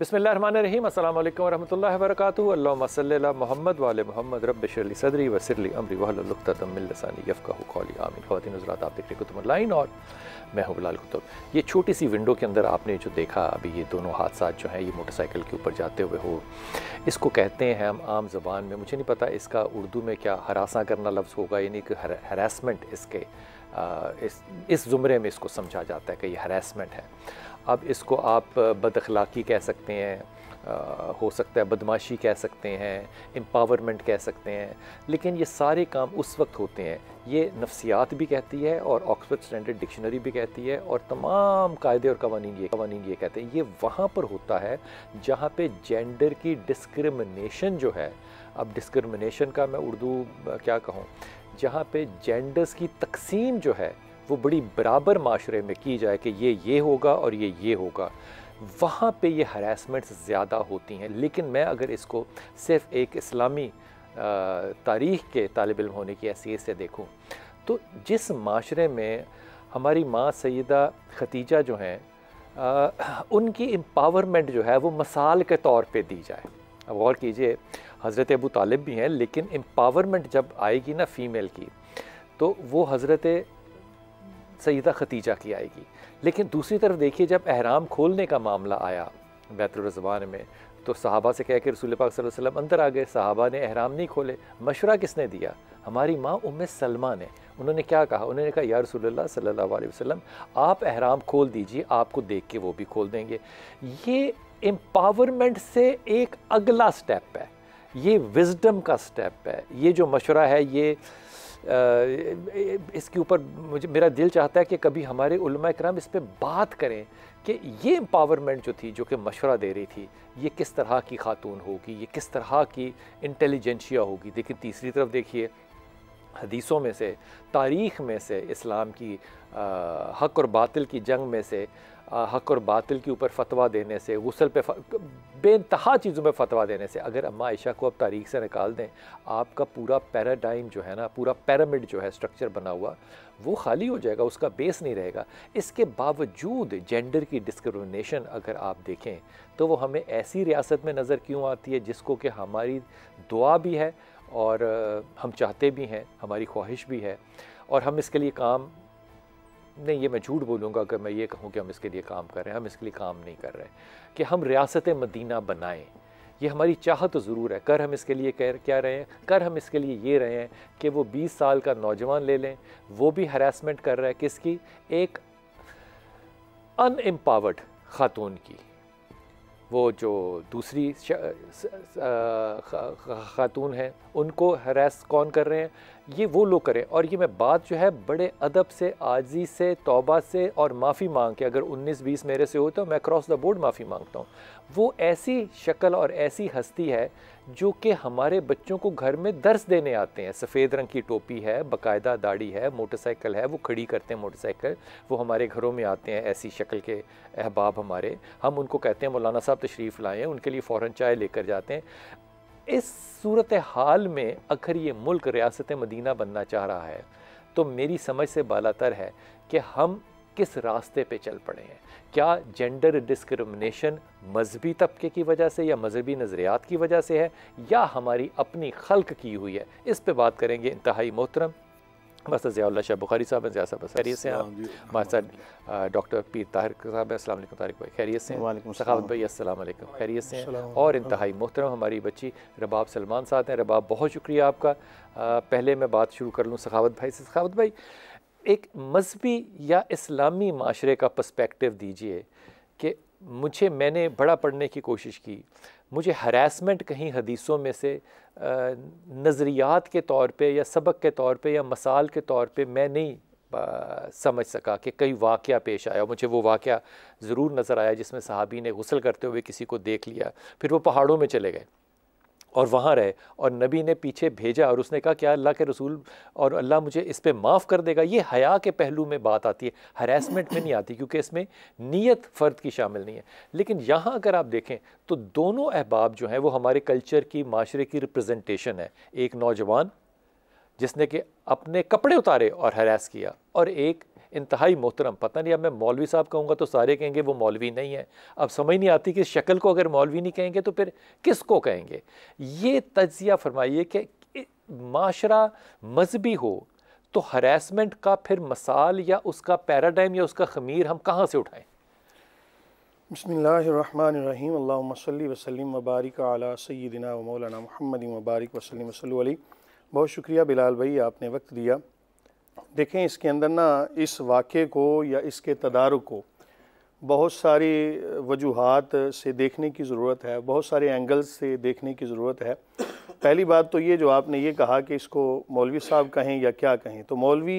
बिसमीम अल्लाम वरहमल वर्क अल्लासल मोहम्मद वाल मोहम्मद रबली सदरी वसरली अमरी वहलतमिलसानी यफ़ाली आमिन खातिन हजरात आप देख रहे कुतुब लाइन और मैं हूँ बिलाल कुतुब ये छोटी सी विंडो के अंदर आपने जो देखा अभी ये दोनों हादसा जो हैं ये मोटरसाइकिल के ऊपर जाते हुए हो इसको कहते हैं हम आम जबान में मुझे नहीं पता इसका उर्दू में क्या हरासा करना लफ्ज़ होगा यानी कि हरासमेंट इसके आ, इस इस ज़ुमरे में इसको समझा जाता है कि ये हरासमेंट है अब इसको आप बदखलाक़ी कह सकते हैं आ, हो सकता है बदमाशी कह सकते हैं एम्पावरमेंट कह सकते हैं लेकिन ये सारे काम उस वक्त होते हैं ये नफ्सियात भी कहती है और ऑक्सफर्ड स्टैंडर्ड डिक्शनरी भी कहती है और तमाम कायदे और कवानी ये कवानी ये कहते हैं ये वहाँ पर होता है जहाँ पे जेंडर की डिस्क्रिमिनेशन जो है अब डिस्क्रमिनेशन का मैं उर्दू क्या कहूँ जहाँ पे जेंडर्स की तकसीम जो है वो बड़ी बराबर माशरे में की जाए कि ये ये होगा और ये ये होगा वहाँ पे ये हरासमेंट्स ज़्यादा होती हैं लेकिन मैं अगर इसको सिर्फ एक इस्लामी तारीख़ के तालब इम होने की हैसियत से देखूँ तो जिस माशरे में हमारी माँ सैदा खतीजा जो हैं उनकी एम्पावरमेंट जो है वो मसाल के तौर पे दी जाए अब गौर कीजिए हज़रत अबू तालिब भी हैं लेकिन एम्पावरमेंट जब आएगी ना फ़ीमेल की तो वो हज़रत सईदा खतीजा की आएगी लेकिन दूसरी तरफ देखिए जब अहराम खोलने का मामला आया बैतुलरजमान में तो साहबा से कह के रसूल पाक वसल्लम अंदर आ गए साहबा ने अहराम नहीं खोले मशवरा किसने दिया हमारी माँ उम सलमा ने उन्होंने क्या कहा उन्होंने कहा या रसूल सल्ला वसलम आप अहराम खोल दीजिए आपको देख के वो भी खोल देंगे ये एम्पावरमेंट से एक अगला स्टेप है ये विजडम का स्टेप है ये जो मशवरा है ये इसके ऊपर मुझे मेरा दिल चाहता है कि कभी हमारे कराम इस पर बात करें कि ये एम्पावरमेंट जो थी जो कि मशवरा दे रही थी ये किस तरह की खातून होगी ये किस तरह की इंटेलिजेंशिया होगी लेकिन तीसरी तरफ देखिए हदीसों में से तारीख़ में से इस्लाम की आ, हक और बातिल की जंग में से आ, हक और बातिल के ऊपर फतवा देने से गसल पे बेानतहा चीज़ों पे फतवा देने से अगर अम्मा आयशा को आप तारीख से निकाल दें आपका पूरा पैराडाइम जो है ना पूरा पैरामिड जो है स्ट्रक्चर बना हुआ वो खाली हो जाएगा उसका बेस नहीं रहेगा इसके बावजूद जेंडर की डिस्क्रमिनेशन अगर आप देखें तो वो हमें ऐसी रियासत में नज़र क्यों आती है जिसको कि हमारी दुआ भी है और हम चाहते भी हैं हमारी ख्वाहिश भी है और हम इसके लिए काम नहीं ये मैं झूठ बोलूँगा अगर मैं ये कहूँ कि हम इसके लिए काम कर रहे हैं हम इसके लिए काम नहीं कर रहे कि हम रियासत मदीना बनाएं ये हमारी चाह तो ज़रूर है कर हम इसके लिए कर क्या रहे हैं कर हम इसके लिए ये रहे हैं कि वो 20 साल का नौजवान ले लें वो भी हरासमेंट कर रहा है किसकी एक अनएम्पावर्ड ख़ातून की वो जो दूसरी खातून हैं उनको हरास कौन कर रहे हैं ये वो लोग करें और ये मैं बात जो है बड़े अदब से आजी से तौबा से और माफ़ी मांग के अगर 19-20 मेरे से हो तो मैं क्रॉस द बोर्ड माफ़ी मांगता हूँ वो ऐसी शक्ल और ऐसी हस्ती है जो कि हमारे बच्चों को घर में दर्स देने आते हैं सफ़ेद रंग की टोपी है बकायदा दाढ़ी है मोटरसाइकिल है वो खड़ी करते हैं मोटरसाइकिल वो हमारे घरों में आते हैं ऐसी शक्ल के अहबाब हमारे हम उनको कहते हैं मौलाना साहब तशरीफ़ लाएँ उनके लिए फ़ौर चाय लेकर जाते हैं इस सूरत हाल में अगर ये मुल्क रियासत मदीना बनना चाह रहा है तो मेरी समझ से बालातर है कि हम किस रास्ते पे चल पड़े हैं क्या जेंडर डिस्क्रमिनेशन मजहबी तबके की वजह से या मजहबी नज़रियात की वजह से है या हमारी अपनी खल्क की हुई है इस पर बात करेंगे इंतहाई मोहतरम बस ज़ियाल्ला शाह बुखारी साहब हैं ज़िया साहब खैरियत से हैं हमारे साथ डॉक्टर पीर ताहिर साहब हैं असल भाई खैरियत से सखावत भाई असल खैरियत से और इंतहाई मोहतरम हमारी बच्ची रबाब सलमान साहब हैं रबाब बहुत शुक्रिया आपका पहले मैं बात शुरू कर लूँ सखावत भाई से सखावत भाई एक मजहबी या इस्लामी माशरे का पर्स्पेक्टिव दीजिए कि मुझे मैंने बड़ा पढ़ने की कोशिश की मुझे हरासमेंट कहीं हदीसों में से नज़रियात के तौर पे या सबक के तौर पे या मसाल के तौर पे मैं नहीं समझ सका कि कई वाक़ पेश आया मुझे वो वाक़ ज़रूर नज़र आया जिसमें सहाबी ने गसल करते हुए किसी को देख लिया फिर वो पहाड़ों में चले गए और वहाँ रहे और नबी ने पीछे भेजा और उसने कहा क्या अल्लाह के रसूल और अल्लाह मुझे इस पर माफ़ कर देगा ये हया के पहलू में बात आती है हरेसमेंट में नहीं आती क्योंकि इसमें नीयत फ़र्द की शामिल नहीं है लेकिन यहाँ अगर आप देखें तो दोनों अहबाब जो हैं वो हमारे कल्चर की माशरे की रिप्रजेंटेशन है एक नौजवान जिसने कि अपने कपड़े उतारे और हरास किया और एक इंतहाई मोहतरम पता नहीं अब मैं मौलवी साहब कहूँगा तो सारे कहेंगे वो मौलवी नहीं है अब समझ नहीं आती कि शक्ल को अगर मौलवी नहीं कहेंगे तो फिर किस को कहेंगे ये तजिया फरमाइए कि माशरा मजहबी हो तो हरेसमेंट का फिर मसाल या उसका पैराडाइम या उसका खमीर हम कहाँ से उठाएँ बसमीम अल्लाम वसलम वबारक आला सैदिना मौलाना महमद मुबारक वसलम वसलम बहुत शुक्रिया बिलाल भाई आपने वक्त दिया देखें इसके अंदर ना इस वाक़े को या इसके तदारक को बहुत सारी वजूहत से देखने की ज़रूरत है बहुत सारे एंगल्स से देखने की ज़रूरत है पहली बात तो ये जो आपने ये कहा कि इसको मौलवी साहब कहें या क्या कहें तो मौलवी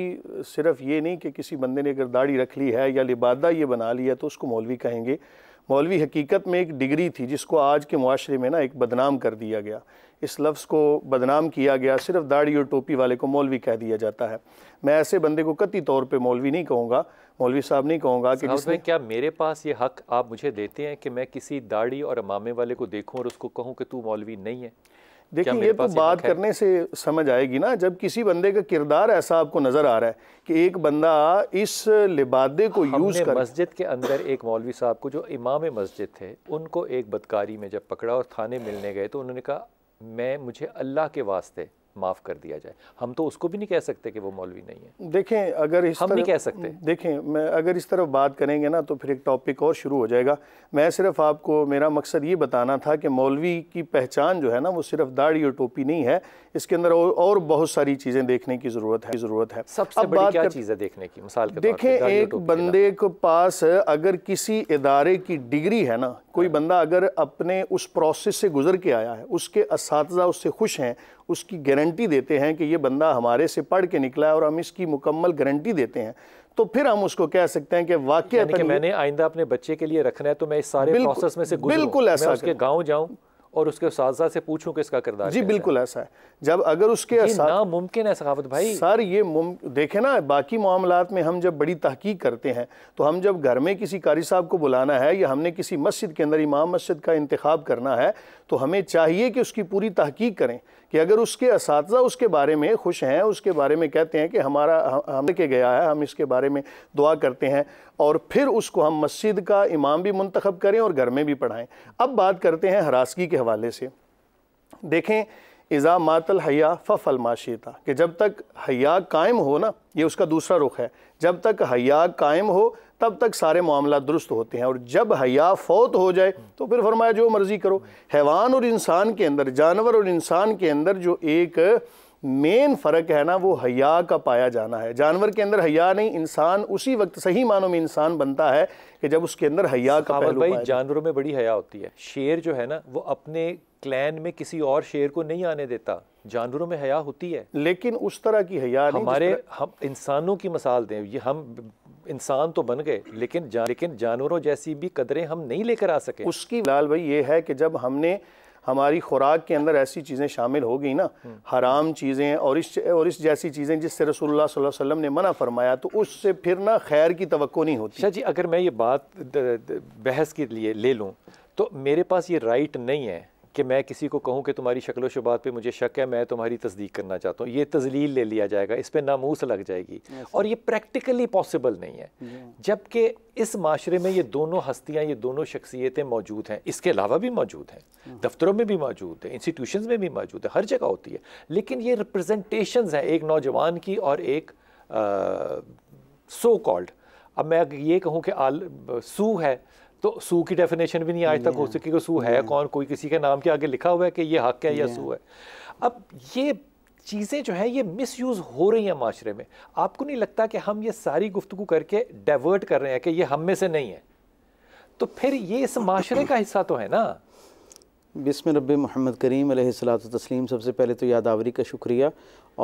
सिर्फ ये नहीं कि किसी बंदे ने अगर दाढ़ी रख ली है या लिबादा ये बना लिया तो उसको मौलवी कहेंगे मौलवी हकीकत में एक डिग्री थी जिसको आज के माशरे में ना एक बदनाम कर दिया गया इस लफ्ज़ को बदनाम किया गया सिर्फ दाढ़ी और टोपी वाले को मौलवी कह दिया जाता है मैं ऐसे बंदे को कति तौर पे मौलवी नहीं कहूँगा मौलवी साहब नहीं कहूँगा कि जिसने क्या मेरे पास ये हक आप मुझे देते हैं कि मैं किसी दाढ़ी और अमामे वाले को देखूँ और उसको कहूँ कि तू मौलवी नहीं है देखिए ये तो बात करने से समझ आएगी ना जब किसी बंदे का किरदार ऐसा आपको नजर आ रहा है कि एक बंदा इस लिबादे को यूज कर मस्जिद के अंदर एक मौलवी साहब को जो इमाम मस्जिद थे उनको एक बदकारी में जब पकड़ा और थाने मिलने गए तो उन्होंने कहा मैं मुझे अल्लाह के वास्ते माफ़ कर दिया जाए हम तो उसको भी नहीं कह सकते कि वो मौलवी नहीं है देखें अगर इस हम तरफ, नहीं कह सकते देखें मैं अगर इस तरफ बात करेंगे ना तो फिर एक टॉपिक और शुरू हो जाएगा मैं सिर्फ आपको मेरा मकसद ये बताना था कि मौलवी की पहचान जो है ना वो सिर्फ दाढ़ी और टोपी नहीं है इसके अंदर और, और बहुत सारी चीज़ें देखने की ज़रूरत है ज़रूरत है सबसे बड़ी क्या कर... चीज़ें देखने की मिसाल देखें एक बंदे के पास अगर किसी इदारे की डिग्री है ना कोई हाँ। बंदा अगर अपने उस प्रोसेस से गुजर के आया है उसके उससे खुश हैं उसकी गारंटी देते हैं कि ये बंदा हमारे से पढ़ के निकला है और हम इसकी मुकम्मल गारंटी देते हैं तो फिर हम उसको कह सकते हैं कि वाक्य मैंने आइंदा अपने बच्चे के लिए रखना है तो मैं इस सारे प्रोसेस में से बिल्कुल ऐसा उसके गाँव जाऊँ और उसके साजा से पूछूं कि इसका किरदार जी बिल्कुल है। ऐसा है जब अगर उसके मुमकिन है सखावत भाई सर ये मुम देखे ना बाकी मामला में हम जब बड़ी तहकीक करते हैं तो हम जब घर में किसी कारी साहब को बुलाना है या हमने किसी मस्जिद के अंदर इमाम मस्जिद का इंतखब करना है तो हमें चाहिए कि उसकी पूरी तहकीक करें कि अगर उसके इस उसके बारे में खुश हैं उसके बारे में कहते हैं कि हमारा हम के गया है हम इसके बारे में दुआ करते हैं और फिर उसको हम मस्जिद का इमाम भी मंतखब करें और घर में भी पढ़ाएँ अब बात करते हैं हरासगी के हवाले से देखें इज़ा मातल हया फ़ल माशीता कि जब तक हया कायम हो ना ये उसका दूसरा रुख है जब तक हया कायम हो तब तक सारे मामला दुरुस्त होते हैं और जब हया फौत हो जाए तो फिर फरमाया जो मर्ज़ी करो हैवान और इंसान के अंदर जानवर और इंसान के अंदर जो एक मेन फ़र्क है ना वो हया का पाया जाना है जानवर के अंदर हया नहीं इंसान उसी वक्त सही मानों में इंसान बनता है कि जब उसके अंदर हया का भाई जानवरों में बड़ी हया होती है शेर जो है ना वो अपने क्लैन में किसी और शेर को नहीं आने देता जानवरों में हया होती है लेकिन उस तरह की हया हमारे हम इंसानों की मिसाल दें ये हम इंसान तो बन गए लेकिन जा, लेकिन जानवरों जैसी भी कदरें हम नहीं लेकर आ सके उसकी लाल भाई ये है कि जब हमने हमारी खुराक के अंदर ऐसी चीज़ें शामिल हो गई ना हम्म। हराम चीज़ें और इस और इस जैसी चीज़ें जिससे रसोल्ला वसम ने मना फरमाया तो उससे फिर ना खैर की तो नहीं होती अच्छा जी अगर मैं ये बात बहस के लिए ले लूँ तो मेरे पास ये राइट नहीं है कि मैं किसी को कहूँ कि तुम्हारी शक्ल शुबात पे मुझे शक है मैं तुम्हारी तस्दीक करना चाहता हूँ ये तजलील ले लिया जाएगा इस पर नामूस लग जाएगी और ये प्रैक्टिकली पॉसिबल नहीं है जबकि इस माशरे में ये दोनों हस्तियाँ ये दोनों शख्सियतें मौजूद हैं इसके अलावा भी मौजूद हैं hmm. दफ्तरों में भी मौजूद हैं इंस्टीट्यूशन में भी मौजूद है हर जगह होती है लेकिन ये रिप्रजेंटेशन हैं एक नौजवान की और एक सो कॉल्ड अब मैं ये कहूँ कि आल सू है तो सू की डेफिनेशन भी नहीं आज तक हो सकी कि सू है कौन कोई किसी के नाम के आगे लिखा हुआ है कि ये हक है या सू है अब ये चीज़ें जो हैं ये मिस यूज़ हो रही हैं माशरे में आपको नहीं लगता कि हम ये सारी गुफ्तु करके डाइवर्ट कर रहे हैं कि ये हम में से नहीं है तो फिर ये इस माशरे का हिस्सा तो है ना बिसम रब महमद करीम सलात तस्लीम सबसे पहले तो यादावरी का शुक्रिया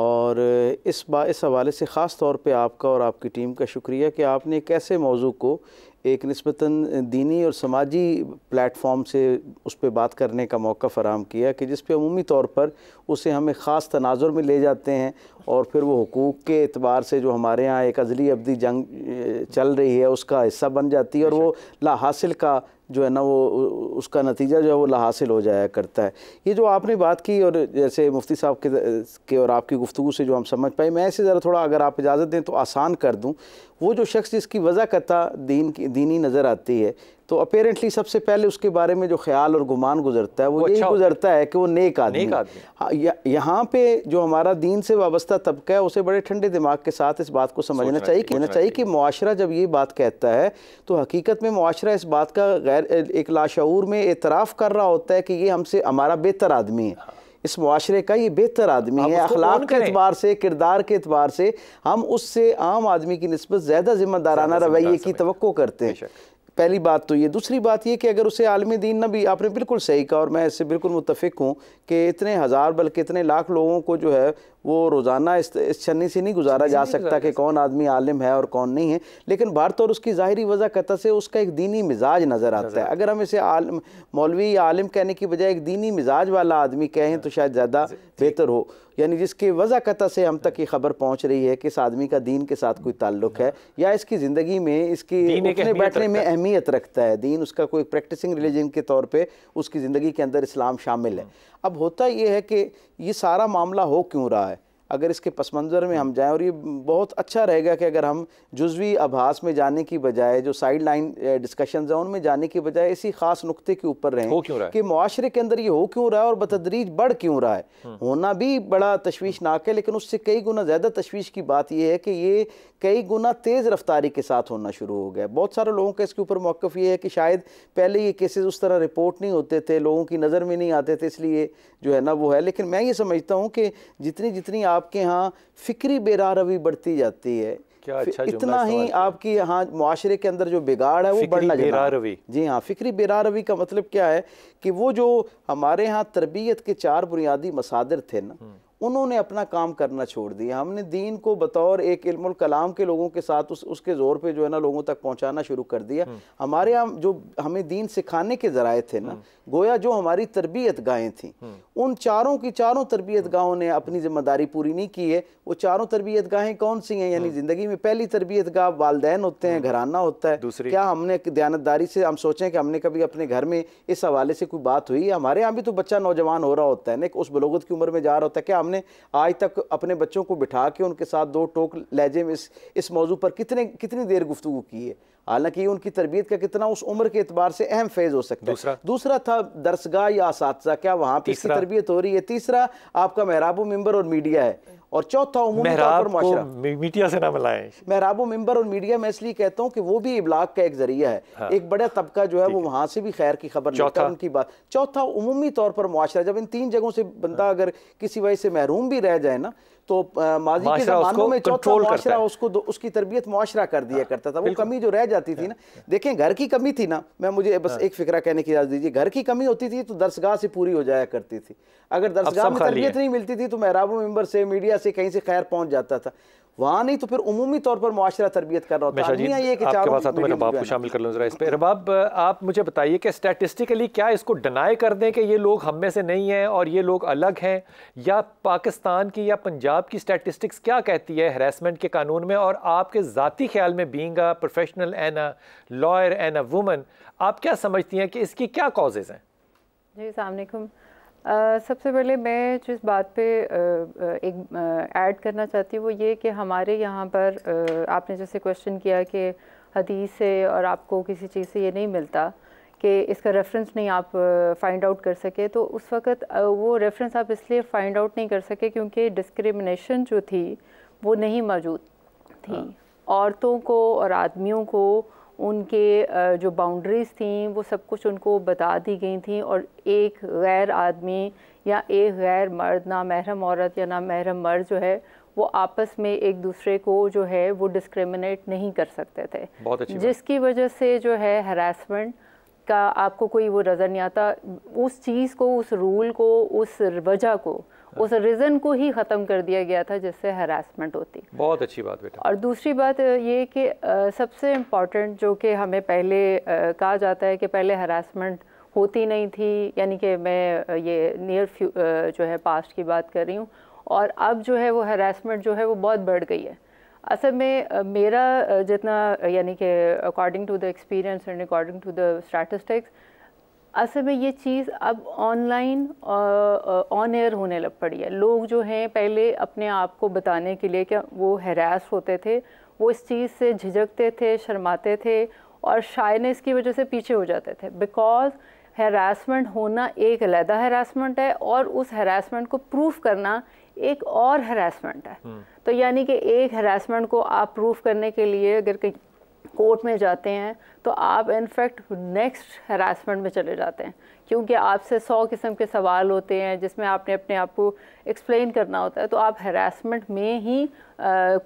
और इस बा इस हवाले से ख़ास तौर पे आपका और आपकी टीम का शुक्रिया कि आपने एक ऐसे मौजू को एक नस्बता दीनी और समाजी प्लेटफॉर्म से उस पर बात करने का मौका फ़राम किया कि जिस पर अमूमी तौर पर उसे हमें ख़ास तनाजुर में ले जाते हैं और फिर वो हकूक़ के अतबार से जो हमारे यहाँ एक अजली अबदी जंग चल रही है उसका हिस्सा बन जाती है और वो ला हासिल का जो है ना वो उसका नतीजा जो है वो ला हासिल हो जाया करता है ये जो आपने बात की और जैसे मुफ्ती साहब के के और आपकी गुफ्तु से जो हम समझ पाए मैं इसे ज़रा थोड़ा अगर आप इजाज़त दें तो आसान कर दूँ वो जो शख्स जिसकी वजह कता दीन की दीनी नज़र आती है तो अपेरेंटली सबसे पहले उसके बारे में जो ख्याल और गुमान गुजरता है वो, वो यही अच्छा गुजरता है कि वो नेक आदमी नेक आदमी हाँ, यहाँ पे जो हमारा दीन से वाबस्ता तबका है उसे बड़े ठंडे दिमाग के साथ इस बात को समझना चाहिए कहना चाहिए कि माशरा जब ये बात कहता है तो हकीकत में माशरा इस बात का गैर एक लाशूर में एतराफ़ कर रहा होता है कि ये हमसे हमारा बेहतर आदमी है हाँ। इस मुआरे का ये बेहतर आदमी है अखलाक के अतबार से किरदार के अतबार से हम उससे आम आदमी की नस्बत ज़्यादा ज़िम्मेदाराना रवैये की तो करते हैं पहली बात तो ये दूसरी बात ये कि अगर उसे आलमी दीन ना भी आपने बिल्कुल सही कहा और मैं इससे बिल्कुल मुतफिक हूँ कि इतने हज़ार बल्कि इतने लाख लोगों को जो है वो रोज़ाना इस छन्नी से नहीं गुजारा जा नहीं सकता कि कौन आदमी आलिम है और कौन नहीं है लेकिन भारत और उसकी ज़ाहरी क़त से उसका एक दीनी मिजाज नज़र आता है अगर हम इसे आलम मौलवी या आलिम कहने की बजाय एक दीनी मिजाज वाला आदमी कहें हाँ। तो शायद ज़्यादा बेहतर हो यानी जिसकी वजाकत से हम तक ये हाँ। खबर पहुँच रही है कि इस आदमी का दीन के साथ कोई ताल्लुक हाँ। है या इसकी ज़िंदगी में इसकी उठने बैठने में अहमियत रखता है दीन उसका कोई प्रैक्टिसिंग रिलीजन के तौर पर उसकी ज़िंदगी के अंदर इस्लाम शामिल है हाँ। अब होता ये है कि ये सारा मामला हो क्यों रहा है अगर इसके पस मंज़र में हम जाएं और ये बहुत अच्छा रहेगा कि अगर हम जुजवी आभास में जाने की बजाय जो साइड लाइन डिस्कशन हैं उनमें जाने की बजाय इसी खास नुकते के ऊपर रहें कि माशरे के अंदर ये हो क्यों रहा है और बतदरीज बढ़ क्यों रहा है हम्म। होना भी बड़ा तशवीशनाक है लेकिन उससे कई गुना ज़्यादा तशवीश की बात यह है कि ये कई गुना तेज़ रफ्तारी के साथ होना शुरू हो गया बहुत सारे लोगों का इसके ऊपर मौक़ ये है कि शायद पहले ये केसेस उस तरह रिपोर्ट नहीं होते थे लोगों की नज़र में नहीं आते थे इसलिए जो है ना वो है लेकिन मैं ये समझता हूँ कि जितनी जितनी आप आपके यहाँ फिक्री बेरारवी बढ़ती जाती है क्या अच्छा इतना ही आपकी यहाँ माशरे के अंदर जो बिगाड़ है वो बढ़ना बेरारवी जी हाँ फिक्री बेरारवी का मतलब क्या है कि वो जो हमारे यहाँ तरबियत के चार बुनियादी मसादर थे ना हम्म। उन्होंने अपना काम करना छोड़ दिया हमने दीन को बतौर एक इल्मुल कलाम के लोगों के साथ उस उसके ज़ोर पे जो है ना लोगों तक पहुंचाना शुरू कर दिया हम्म। हमारे यहाँ जो हमें दीन सिखाने के ज़राए थे ना हम्म। गोया जो हमारी तरबियत गाहें थी हम्म। उन चारों की चारों तरबियत गाहों ने अपनी जिम्मेदारी पूरी नहीं की है वो चारों तरबियत गाहें कौन सी हैं यानी ज़िंदगी में पहली तरबियत गाह वालदेन होते हैं घराना होता है क्या हमने दयानतदारी से हम सोचें कि हमने कभी अपने घर में इस हवाले से कोई बात हुई हमारे यहाँ भी तो बच्चा नौजवान हो रहा होता है ना उस बलोगत की उम्र में जा रहा होता है क्या सामने आज तक अपने बच्चों को बिठा के उनके साथ दो टोक लहजे में इस इस मौजू पर कितने कितनी देर गुफ्तु की है हालांकि उनकी तरबियत का कितना उस उम्र के अतबार से अहम फेज़ हो सकता है दूसरा दूसरा था दरसगाह या इस क्या वहाँ पर तरबियत हो रही है तीसरा आपका मेहराबू मेम्बर और मीडिया है और चौथा मीडिया से ना मिलाए मेहराबो मंबर और मीडिया मैं इसलिए कहता हूँ कि वो भी इबलाग का एक जरिया है हाँ। एक बड़ा तबका जो है वो वहां से भी खैर की खबर की उनकी बात चौथा उमूमी तौर पर मुआरा जब इन तीन जगहों से बंदा हाँ। अगर किसी वजह से महरूम भी रह जाए ना तो माजी के जमानों में चौथा उसको उसकी तरबियत मुआरा कर दिया हाँ, करता था वो कमी जो रह जाती थी हाँ, ना हाँ। देखें घर की कमी थी ना मैं मुझे बस एक फिक्रा कहने की इजाज़त दीजिए घर की कमी होती थी तो दरसगाह से पूरी हो जाया करती थी अगर दरसगाह में तरबियत नहीं मिलती थी तो राबू मेम्बर से मीडिया से कहीं से खैर पहुँच जाता था वहाँ नहीं तो फिर उमूमी तौर पर माशरा तरबियत कर रहा होता है ये कि आपके पास तो मैं रबाब को शामिल कर लूँ ज़रा इस पर रबाब आप मुझे बताइए कि स्टैटिस्टिकली क्या इसको डिनाई कर दें कि ये लोग हम में से नहीं हैं और ये लोग अलग हैं या पाकिस्तान की या पंजाब की स्टैटिस्टिक्स क्या कहती है हरासमेंट के कानून में और आपके ज़ाती ख्याल में being professional and a lawyer and a woman आप क्या समझती हैं कि इसकी क्या कॉजेज़ हैं जी सामकुम सबसे पहले मैं जिस बात पे एक ऐड करना चाहती हूँ वो ये कि हमारे यहाँ पर आपने जैसे क्वेश्चन किया कि हदीस से और आपको किसी चीज़ से ये नहीं मिलता कि इसका रेफरेंस नहीं आप फाइंड आउट कर सके तो उस वक़्त वो रेफरेंस आप इसलिए फाइंड आउट नहीं कर सके क्योंकि डिस्क्रिमिनेशन जो थी वो नहीं मौजूद थी हाँ। औरतों को और आदमियों को उनके जो बाउंड्रीज़ थी वो सब कुछ उनको बता दी गई थी और एक गैर आदमी या एक गैर मर्द ना महरम औरत या ना महरम मर्द जो है वो आपस में एक दूसरे को जो है वो डिस्क्रिमिनेट नहीं कर सकते थे बहुत अच्छी जिसकी वजह से जो है हरासमेंट का आपको कोई वो नज़र नहीं आता उस चीज़ को उस रूल को उस वजह को हाँ। उस रीज़न को ही ख़त्म कर दिया गया था जिससे हरासमेंट होती बहुत अच्छी बात बेटा और दूसरी बात ये कि सबसे इम्पोर्टेंट जो कि हमें पहले कहा जाता है कि पहले हरासमेंट होती नहीं थी यानी कि मैं ये नियर जो है पास्ट की बात कर रही हूँ और अब जो है वो हरासमेंट जो है वो बहुत बढ़ गई है असल में मेरा जितना यानी कि according to the experience and according to the statistics असल में ये चीज़ अब ऑनलाइन ऑन एयर होने लग पड़ी है लोग जो हैं पहले अपने आप को बताने के लिए क्या वो हरास होते थे वो इस चीज़ से झिझकते थे शर्माते थे और शायनेस की वजह से पीछे हो जाते थे बिकॉज हरासमेंट होना एक अलहदा हरासमेंट है और उस हरासमेंट को प्रूफ करना एक और हरासमेंट है हम्म। तो यानी कि एक हरासमेंट को आप प्रूफ करने के लिए अगर कोर्ट में जाते हैं तो आप इनफैक्ट नेक्स्ट हरासमेंट में चले जाते हैं क्योंकि आपसे सौ किस्म के सवाल होते हैं जिसमें आपने अपने आप को एक्सप्लेन करना होता है तो आप हरासमेंट में ही आ,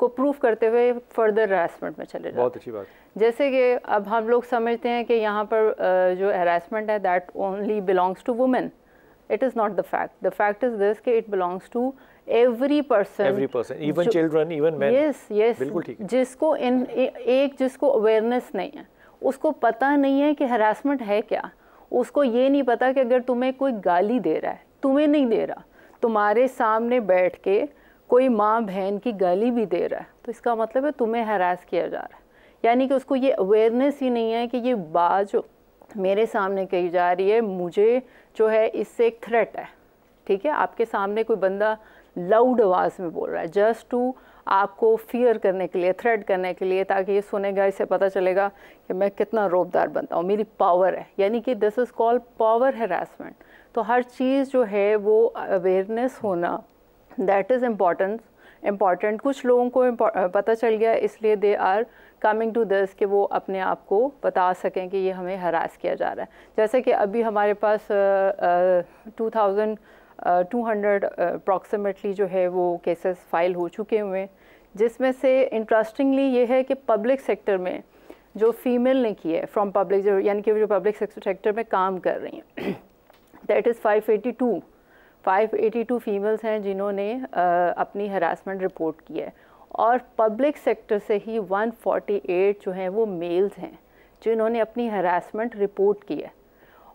को प्रूफ करते हुए फर्दर हरासमेंट में चले जाते बहुत अच्छी बात जैसे कि अब हम लोग समझते हैं कि यहाँ पर आ, जो हरासमेंट है that only belongs to women it is not the fact the fact is this कि it belongs to every person every person even children even man yes yes बिल्कुल ठीक जिसको इन एक जिसको अवेयरनेस नहीं है उसको पता नहीं है कि हरासमेंट है क्या उसको ये नहीं पता कि अगर तुम्हें कोई गाली दे रहा है तुम्हें नहीं दे रहा तुम्हारे सामने बैठ के कोई माँ बहन की गाली भी दे रहा है तो इसका मतलब है तुम्हें हरास किया जा रहा है यानी कि उसको ये अवेयरनेस ही नहीं है कि ये बात जो मेरे सामने कही जा रही है मुझे जो है इससे एक थ्रेट है ठीक है आपके सामने कोई बंदा लाउड आवाज़ में बोल रहा है जस्ट टू आपको फियर करने के लिए थ्रेड करने के लिए ताकि ये सुनेगा इसे पता चलेगा कि मैं कितना रोबदार बनता हूँ मेरी पावर है यानी कि this is called power harassment तो हर चीज़ जो है वो अवेयरनेस होना दैट इज़ इम्पॉर्टेंस इम्पॉर्टेंट कुछ लोगों को पता चल गया इसलिए they are coming to this कि वो अपने आप को बता सकें कि ये हमें हरास किया जा रहा है जैसे कि अभी हमारे पास टू थाउजेंड 200 अप्रॉक्सीमेटली जो है वो केसेस फाइल हो चुके हुए हैं जिसमें से इंटरेस्टिंगली ये है कि पब्लिक सेक्टर में जो फीमेल ने की है फ्रॉम पब्लिक जो यानी कि जो पब्लिक सेक्टर में काम कर रही हैं दैट इज़ 582 टू फीमेल्स हैं जिन्होंने अपनी हरासमेंट रिपोर्ट की है और पब्लिक सेक्टर से ही 148 जो हैं वो मेल्स हैं जिन्होंने अपनी हरासमेंट रिपोर्ट की है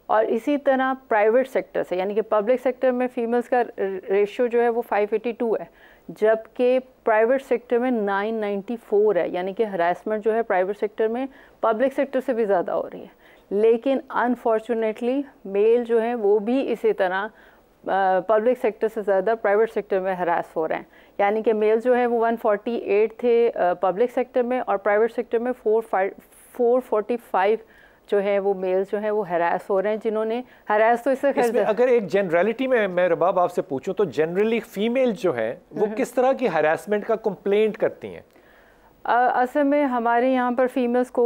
और इसी तरह प्राइवेट सेक्टर से यानी कि पब्लिक सेक्टर में फीमेल्स का रेशियो जो है वो 582 है जबकि प्राइवेट सेक्टर में 994 है यानी कि हरासमेंट जो है प्राइवेट सेक्टर में पब्लिक सेक्टर से भी ज़्यादा हो रही है लेकिन अनफॉर्चुनेटली मेल जो है वो भी इसी तरह पब्लिक सेक्टर से ज़्यादा प्राइवेट सेक्टर में हरास हो रहे हैं यानी कि मेल जो है वो 148 थे पब्लिक सेक्टर में और प्राइवेट सेक्टर में 4 445 जो है वो मेल्स जो है वो हरास हो रहे हैं जिन्होंने हरास तो इससे इसमें अगर एक जनरलिटी में मैं रबाब आपसे पूछूं तो जनरली फीमेल जो है वो किस तरह की हरासमेंट का कंप्लेंट करती हैं असल में हमारे यहाँ पर फीमेल्स को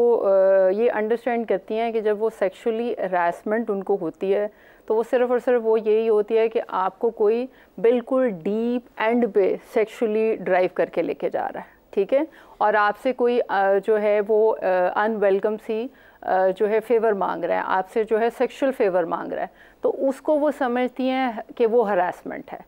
ये अंडरस्टैंड करती हैं कि जब वो सेक्सुअली हरासमेंट उनको होती है तो वो सिर्फ़ और सिर्फ वो यही होती है कि आपको कोई बिल्कुल डीप एंड पे सेक्शुअली ड्राइव करके लेके जा रहा है ठीक है और आपसे कोई जो है वो अनवेलकम सी जो है फेवर मांग रहे हैं आपसे जो है सेक्सुअल फेवर मांग रहे हैं तो उसको वो समझती हैं कि वो हरासमेंट है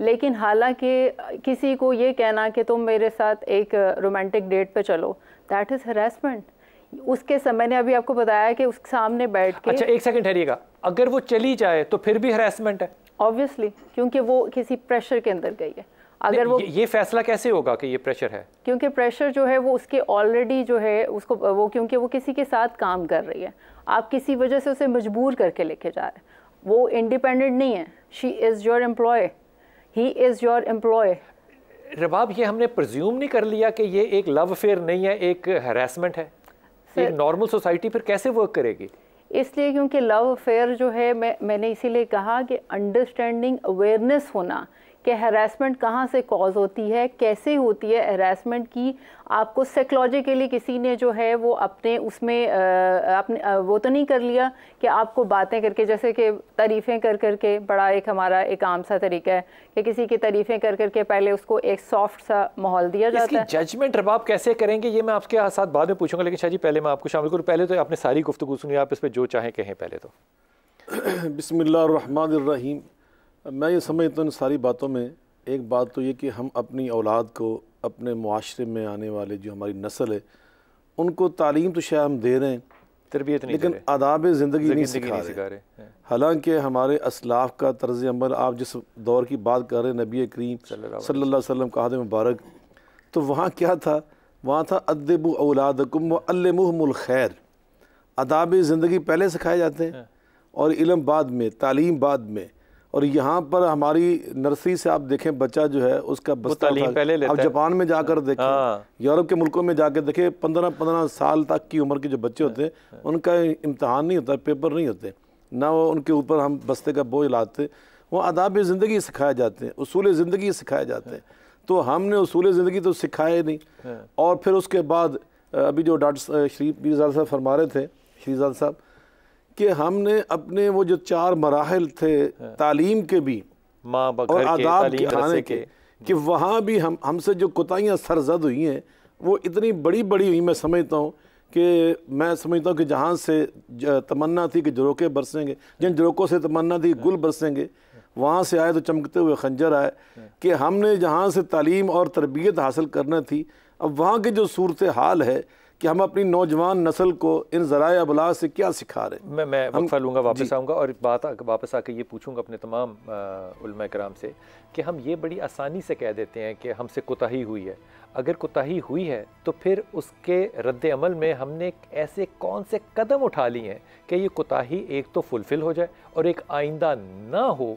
लेकिन हालांकि किसी को ये कहना कि तुम मेरे साथ एक रोमांटिक डेट पे चलो दैट इज़ हरासमेंट उसके समय ने अभी आपको बताया कि उसके सामने बैठ के अच्छा एक सेकंड ठहरिएगा अगर वो चली जाए तो फिर भी हरासमेंट है ऑब्वियसली क्योंकि वो किसी प्रेशर के अंदर गई है अगर वो ये फैसला कैसे होगा कि ये प्रेशर है क्योंकि प्रेशर जो है वो उसके ऑलरेडी जो है उसको वो क्योंकि वो किसी के साथ काम कर रही है आप किसी वजह से उसे मजबूर करके लेके जा रहे हैं वो इंडिपेंडेंट नहीं है she is your employee he is your employee Rabab ये हमने प्रज्यूम नहीं कर लिया कि ये एक लव अफेयर नहीं है एक हरासमेंट है एक नॉर्मल सोसाइटी फिर कैसे वर्क करेगी इसलिए क्योंकि लव अफेयर जो है मैं मैंने इसीलिए कहा कि अंडरस्टैंडिंग अवेयरनेस होना कि हरासमेंट कहाँ से कॉज होती है कैसे होती है हरासमेंट की आपको साइकोलॉजिकली किसी ने जो है वो अपने उसमें अपने वो तो नहीं कर लिया कि आपको बातें करके जैसे कि तारीफ़ें कर कर के बड़ा एक हमारा एक आम सा तरीका है कि किसी की तारीफ़ें कर कर के पहले उसको एक सॉफ्ट सा माहौल दिया जाता है जजमेंट रब आप कैसे करेंगे ये मैं आपके साथ बाद में पूछूंगा लेकिन शाह जी पहले मैं आपको शामिल करूँ पहले तो आपने सारी गुफ्तु सुनी आप इस पर जो चाहें कहें पहले तो बिसमीम मैं ये समझता हूँ इन सारी बातों में एक बात तो ये कि हम अपनी औलाद को अपने माशरे में आने वाले जो हमारी नस्ल है उनको तालीम तो शायद हम दे रहे हैं तरबियत लेकिन आदाब ज़िंदगी नहीं सिखा रहे, रहे। हाँ। हालांकि हमारे असलाफ का तर्ज अमल आप जिस दौर की बात कर रहे हैं नबी करीम सल्ला वसम का हद मुबारक तो वहाँ क्या था वहाँ था अदब औलादकुम व खैर आदाब ज़िंदगी पहले सिखाए जाते हैं हाँ। और इलम बाद में तालीम बाद में और यहाँ पर हमारी नर्सरी से आप देखें बच्चा जो है उसका बस्ता पहले आप जापान में जाकर हाँ। देखें यूरोप के मुल्कों में जाकर देखें पंद्रह पंद्रह साल तक की उम्र के जो बच्चे होते हैं हाँ। उनका इम्तहान नहीं होता पेपर नहीं होते ना वो उनके ऊपर हम बस्ते का बोझ लाते वो आदाब ज़िंदगी सिखाए जाते हैं असूल ज़िंदगी सिखाए जाते हैं हाँ। तो हमने असूल ज़िंदगी तो सिखाए नहीं और फिर उसके बाद अभी जो डॉक्टर श्री पीरजाद साहब फरमा रहे थे श्रीजाद साहब कि हमने अपने वो जो चार मराहल थे हाँ। तालीम के भी माँ और आदाब के खाने के कि वहाँ भी हम हमसे जो कोताहियाँ सरजद हुई हैं वो इतनी बड़ी बड़ी हुई मैं समझता हूँ कि मैं समझता हूँ कि जहाँ से तमन्ना थी कि जरोके बरसेंगे जिन जरोकों से तमन्ना थी हाँ। गुल बरसेंगे वहाँ से आए तो चमकते हुए खंजर आए हाँ। कि हमने जहाँ से तालीम और तरबियत हासिल करना थी अब वहाँ की जो सूरत हाल है कि हम अपनी नौजवान नस्ल को इन ज़रा अबला से क्या सिखा रहे हैं मैं मैं वक्फ़ा लूँगा वापस आऊँगा और बात वापस आके ये पूछूँगा अपने तमाम कराम से कि हम ये बड़ी आसानी से कह देते हैं कि हमसे कोताही हुई है अगर कोताही हुई है तो फिर उसके रद्द अमल में हमने ऐसे कौन से कदम उठा लिए हैं कि ये कोताही एक तो फुलफ़िल हो जाए और एक आइंदा ना हो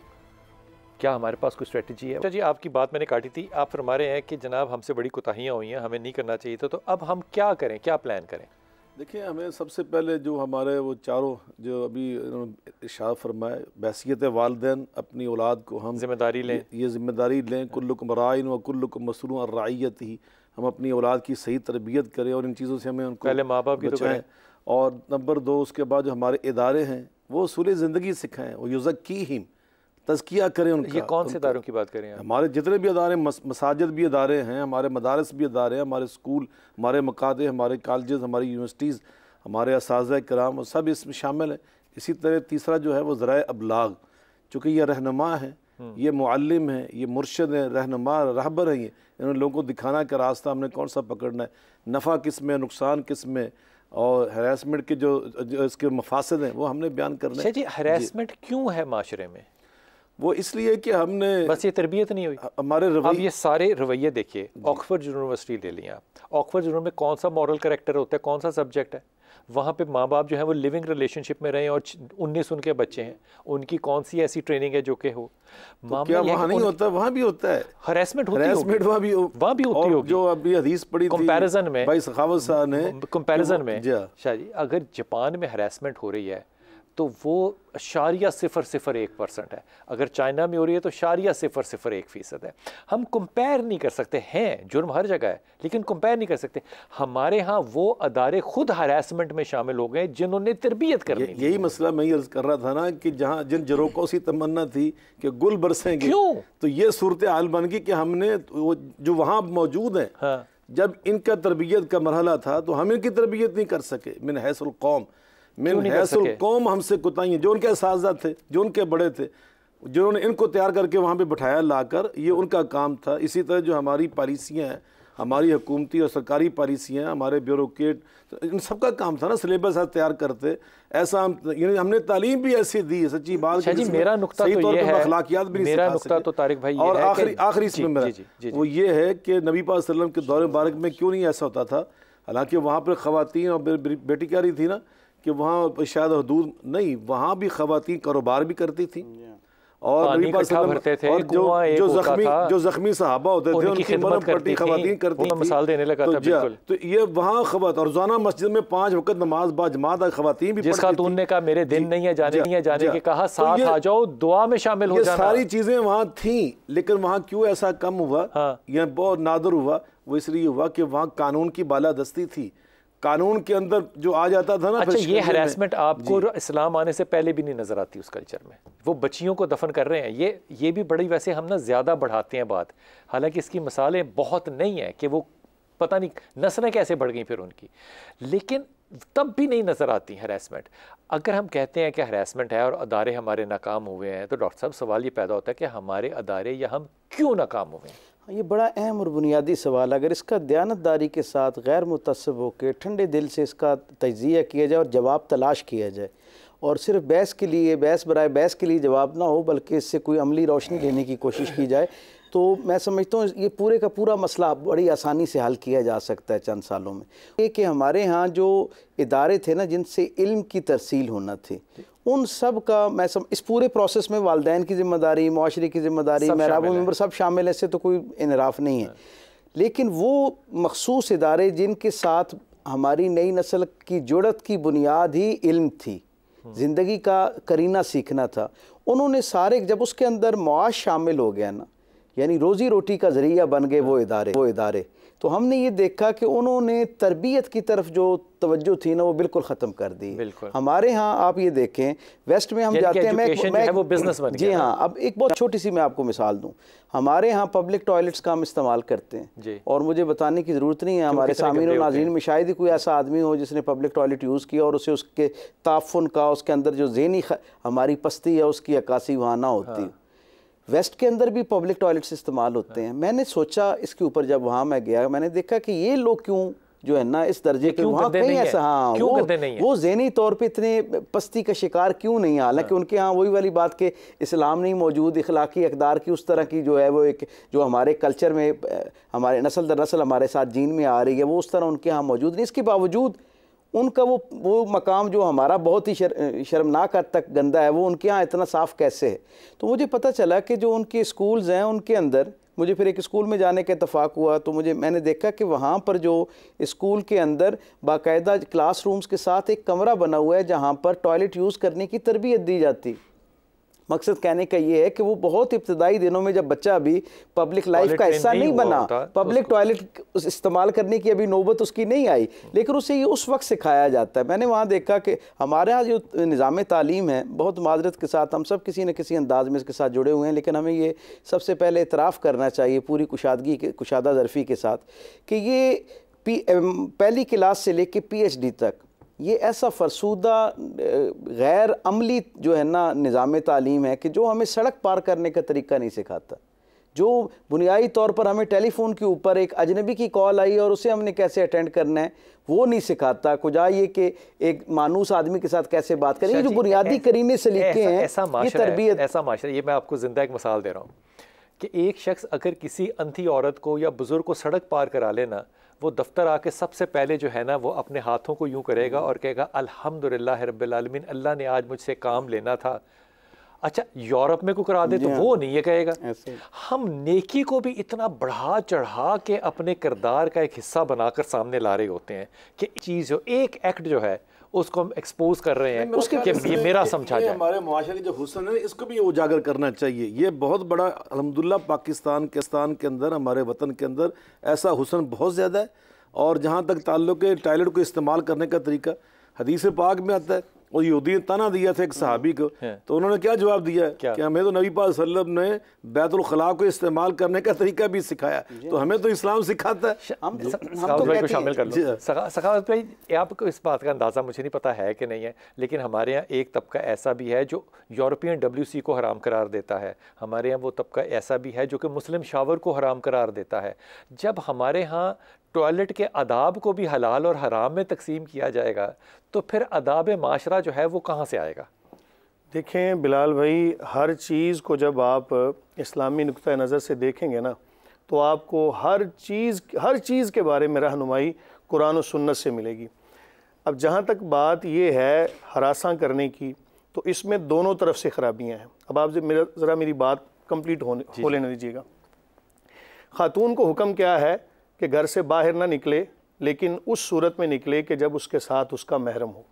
क्या हमारे पास कोई स्ट्रेटजी है अच्छा जी आपकी बात मैंने काटी थी आप फरमा रहे हैं कि जनाब हमसे बड़ी कोताहियाँ हुई हैं हमें नहीं करना चाहिए था तो अब हम क्या करें क्या प्लान करें देखिए हमें सबसे पहले जो हमारे वो चारों जो अभी इशार फरमाए बैसीत वालदे अपनी औलाद को हम जिम्मेदारी लें ये, जिम्मेदारी लें कुल्लुक मराइन व कुल्लुक मसरू राइत ही हम अपनी औलाद की सही तरबियत करें और इन चीज़ों से हमें उनको पहले माँ बाप की तो और नंबर दो उसके बाद जो हमारे इदारे हैं वो असूल ज़िंदगी सिखाएँ वो युजक की हिम तजकिया करें उनका ये कौन से इदारों की बात करें आप? हमारे जितने भी अदारे मस, मसाजिद भी अदारे हैं हमारे मदारस भी अदारे हैं हमारे स्कूल हमारे मकादे हमारे कॉलेज हमारी यूनिवर्सिटीज़ हमारे इस कराम सब इसमें शामिल हैं इसी तरह तीसरा जो है वो ज़रा अबलाग चूँकि ये रहनमा है हम्म। ये मालम है ये मुर्शद हैं रहनमा रहबर हैं ये इन्होंने लोगों को दिखाना का रास्ता हमने कौन सा पकड़ना है नफ़ा किस में नुकसान किस में और हरासमेंट के जो, जो इसके मफासद हैं वो हमने बयान करना अच्छा है जी हरासमेंट क्यों है माशरे में वो इसलिए कि हमने बस ये तरबियत नहीं हुई हमारे अब ये सारे रवैये देखिए ऑक्सफर्ड यूनिवर्सिटी ले लिया ऑक्सफर्ड यूनिवर्सिटी में कौन सा मॉरल करेक्टर होता है कौन सा सब्जेक्ट है वहाँ पे माँ बाप जो है वो लिविंग रिलेशनशिप में रहे और उन्नीस उनके बच्चे हैं उनकी कौन सी ऐसी ट्रेनिंग है जो के हो तो क्या वहाँ नहीं होता वहाँ भी होता है हरेसमेंट होती हरेसमेंट वहाँ भी वहाँ भी होती होगी जो अभी हदीस पड़ी कंपैरिजन में भाई सखावत साहब ने कंपैरिजन में शाह जी हाँ। अगर जापान में हरेसमेंट हो रही है तो वो शारिया सिफ़र सिफ़र एक परसेंट है अगर चाइना में हो रही है तो शारिया सिफ़र सिफ़र एक फ़ीसद है हम कंपेयर नहीं कर सकते हैं जुर्म हर जगह है लेकिन कंपेयर नहीं कर सकते हमारे यहाँ वो अदारे ख़ुद हरासमेंट में शामिल हो गए जिन्होंने तरबियत कर यही मसला मैं अर्ज़ कर रहा था ना कि जहाँ जिन जरोकों सी तमन्ना थी कि गुल बरसेंगे क्यों तो ये सूरत हाल बन गई कि हमने वो जो वहाँ मौजूद हैं हाँ। जब इनका तरबियत का मरहला था तो हम इनकी तरबियत नहीं कर सके मिन हैसल कौम मिन हैसल कौम हमसे कुताई जो उनके इसाजा थे जो उनके बड़े थे जिन्होंने इनको तैयार करके वहाँ पर बिठाया लाकर ये उनका काम था इसी तरह जो हमारी पॉलिसियाँ हैं हमारी हुकूमती और सरकारी पॉलिसियाँ हमारे ब्यूरोट तो इन सब का काम था ना सिलेबस तैयार करते ऐसा हम यानी हमने तालीम भी ऐसी दी सच्ची बात अच्छा जी मेरा नुकता सही तो ये है अखलाकियात भी मेरा नुकता तो तारिक भाई और आखिरी आखिरी इसमें मेरा वो ये है कि नबी पाक के दौरे मुबारक में क्यों नहीं ऐसा होता था हालांकि वहाँ पर ख़वान और बेटी क्या थी ना कि वहाँ शायद हदूद नहीं वहाँ भी खातन कारोबार भी करती थी और नबी भरते थे और जो जो जख्मी जो जख्मी साहबा होते थे उनकी मरम पट्टी खवातीन करती थी मिसाल देने लगा तो था हाँ, बिल्कुल तो ये वहाँ खबत और रोजाना मस्जिद में पांच वक्त नमाज बाजमात खवातीन भी जिस खातून ने कहा मेरे दिन नहीं है जाने नहीं है जाने हाँ। के कहा तो साथ आ जाओ दुआ में शामिल हो जाना सारी चीजें वहाँ थी लेकिन वहाँ क्यों ऐसा कम हुआ हाँ। या बहुत नादर हुआ वो इसलिए हुआ कि वहाँ कानून की बाला दस्ती थी कानून के अंदर जो आ जाता था ना अच्छा ये हरासमेंट आपको इस्लाम आने से पहले भी नहीं नज़र आती उस कल्चर में वो बच्चियों को दफन कर रहे हैं ये ये भी बड़ी वैसे हम ना ज़्यादा बढ़ाते हैं बात हालांकि इसकी मिसालें बहुत नहीं हैं कि वो पता नहीं नस्लें कैसे बढ़ गई फिर उनकी लेकिन तब भी नहीं नज़र आती हरासमेंट अगर हम कहते हैं कि हरासमेंट है और अदारे हमारे नाकाम हुए हैं तो डॉक्टर साहब सवाल ये पैदा होता है कि हमारे अदारे या हम क्यों नाकाम हुए हैं हाँ, ये बड़ा अहम और बुनियादी सवाल है अगर इसका दयानतदारी के साथ गैर मुतसब होकर ठंडे दिल से इसका तजिया किया जाए और जवाब तलाश किया जाए और सिर्फ बहस के लिए बहस बरए बहस के लिए जवाब ना हो बल्कि इससे कोई अमली रोशनी लेने की कोशिश की जाए तो मैं समझता हूँ ये पूरे का पूरा मसला बड़ी आसानी से हल किया जा सकता है चंद सालों में ये कि हमारे यहाँ जो इदारे थे ना जिनसे इल्म की तरसील होना थी उन सब का मैं सब इस पूरे प्रोसेस में वालदेन की जिम्मेदारी माशरे की जिम्मेदारी महराब मेम्बर सब शामिल है इससे तो कोई इनराफ नहीं है लेकिन वो मखसूस इदारे जिनके साथ हमारी नई नस्ल की जुड़त की बुनियाद ही इल्म थी ज़िंदगी का करीना सीखना था उन्होंने सारे जब उसके अंदर मुआश शामिल हो गया ना यानी रोज़ी रोटी का ज़रिया बन गए वो इदारे वो इदारे तो हमने ये देखा कि उन्होंने तरबियत की तरफ जो तवज्जो थी ना वो बिल्कुल ख़त्म कर दी हमारे यहाँ आप ये देखें वेस्ट में हम जाते हैं मैं, मैं है वो बिज़नेस बन जी हाँ अब एक बहुत हाँ। छोटी सी मैं आपको मिसाल दूँ हमारे यहाँ पब्लिक टॉयलेट्स का हम इस्तेमाल करते हैं और मुझे बताने की ज़रूरत नहीं है हमारे सामीन और नाजीन में शायद ही कोई ऐसा आदमी हो जिसने पब्लिक टॉयलेट यूज़ किया और उसे उसके ताफ़ुन का उसके अंदर जो जहनी हमारी पस्ती है उसकी अक्सी वहाँ ना होती हाँ। वेस्ट के अंदर भी पब्लिक टॉयलेट्स इस्तेमाल होते हैं मैंने सोचा इसके ऊपर जब वहाँ मैं गया मैंने देखा कि ये लोग क्यों जो है ना इस दर्जे के वहाँ कहीं ऐसा हाँ क्यों वो, वो जहनी तौर पे इतने पस्ती का शिकार क्यों नहीं है हालांकि हाँ। उनके यहाँ वही वाली बात कि इस्लाम नहीं मौजूद इखलाकी अकदार की उस तरह की जो है वो एक जो हमारे कल्चर में हमारे नस्ल दर नस्ल हमारे साथ जीन में आ रही है वो उस तरह उनके यहाँ मौजूद नहीं इसके बावजूद उनका वो वो मकाम जो हमारा बहुत ही शर, शर्मनाक हद तक गंदा है वो उनके यहाँ इतना साफ़ कैसे है तो मुझे पता चला कि जो उनके स्कूल्स हैं उनके अंदर मुझे फिर एक स्कूल में जाने का इतफ़ाक़ हुआ तो मुझे मैंने देखा कि वहाँ पर जो स्कूल के अंदर बाकायदा क्लासरूम्स के साथ एक कमरा बना हुआ है जहाँ पर टॉयलेट यूज़ करने की तरबियत दी जाती मकसद कहने का ये है कि वो बहुत इब्तदाई दिनों में जब बच्चा अभी पब्लिक लाइफ का हिस्सा नहीं बना पब्लिक टॉयलेट इस्तेमाल करने की अभी नौबत उसकी नहीं आई लेकिन उसे ये उस वक्त सिखाया जाता है मैंने वहाँ देखा कि हमारे यहाँ जो निज़ाम तालीम है बहुत माजरत के साथ हम सब किसी न किसी अंदाज में इसके साथ जुड़े हुए हैं लेकिन हमें ये सबसे पहले इतराफ़ करना चाहिए पूरी कुशादगी के कुशादा जरफ़ी के साथ कि ये पी पहली क्लास से एच डी तक ये ऐसा फरसूदा गैर अमली जो है ना निज़ाम तालीम है कि जो हमें सड़क पार करने का तरीका नहीं सिखाता जो बुनियादी तौर पर हमें टेलीफोन के ऊपर एक अजनबी की कॉल आई और उसे हमने कैसे अटेंड करना है वो नहीं सिखाता कुछ ये कि एक मानूस आदमी के साथ कैसे बात करें अच्छा जो बुनियादी करीने सलीके हैं ऐसा ये तरबियत ऐसा माशरा ये मैं आपको ज़िंदा एक मिसाल दे रहा हूँ कि एक शख्स अगर किसी अंधी औरत को या बुज़ुर्ग को सड़क पार करा लेना वो दफ्तर आके सबसे पहले जो है ना वो अपने हाथों को यूँ करेगा और कहेगा अल्हम्दुलिल्लाह रब्बिलालमीन अल्लाह ने आज मुझसे काम लेना था अच्छा यूरोप में को करा दे तो वो हाँ। नहीं ये कहेगा हम नेकी को भी इतना बढ़ा चढ़ा के अपने किरदार का एक हिस्सा बनाकर सामने ला रहे होते हैं कि चीज़ जो एक एक्ट जो है उसको हम एक्सपोज कर रहे हैं उसके ये मेरा समझा जाए हमारे माशरे की जो हुसन है इसको भी उजागर करना चाहिए ये बहुत बड़ा अलहमदिल्ला पाकिस्तान के स्थान के अंदर हमारे वतन के अंदर ऐसा हुसन बहुत ज़्यादा है और जहाँ तक ताल्लुक है टॉयलेट को इस्तेमाल करने का तरीका हदीस पाक में आता है और यहूदी ने ताना दिया था एक सहाबी को तो उन्होंने क्या जवाब दिया क्या? कि हमें तो नबी पाक वसल्लम ने बैतुलखला को इस्तेमाल करने का तरीका भी सिखाया तो हमें तो इस्लाम सिखाता है हम तो शामिल कर सखावत भाई आपको इस बात का अंदाज़ा मुझे नहीं पता है कि नहीं है लेकिन हमारे यहाँ एक तबका ऐसा भी है जो यूरोपियन डब्ल्यू को हराम करार देता है हमारे यहाँ वो तबका ऐसा भी है जो कि मुस्लिम शावर को हराम करार देता है जब हमारे यहाँ टॉयलेट के अदाब को भी हलाल और हराम में तकसीम किया जाएगा तो फिर अदाब माशरा जो है वो कहाँ से आएगा देखें बिलाल भाई हर चीज़ को जब आप इस्लामी नुक़ नज़र से देखेंगे ना तो आपको हर चीज़ हर चीज़ के बारे में रहनुमाई कुरान और सुन्नत से मिलेगी अब जहाँ तक बात यह है हरासा करने की तो इसमें दोनों तरफ से ख़राबियाँ हैं अब आप मेरा ज़रा मेरी बात कम्प्लीट होने हो लेने दीजिएगा ख़ातून को हुक्म क्या है कि घर से बाहर ना निकले लेकिन उस सूरत में निकले कि जब उसके साथ उसका महरम हो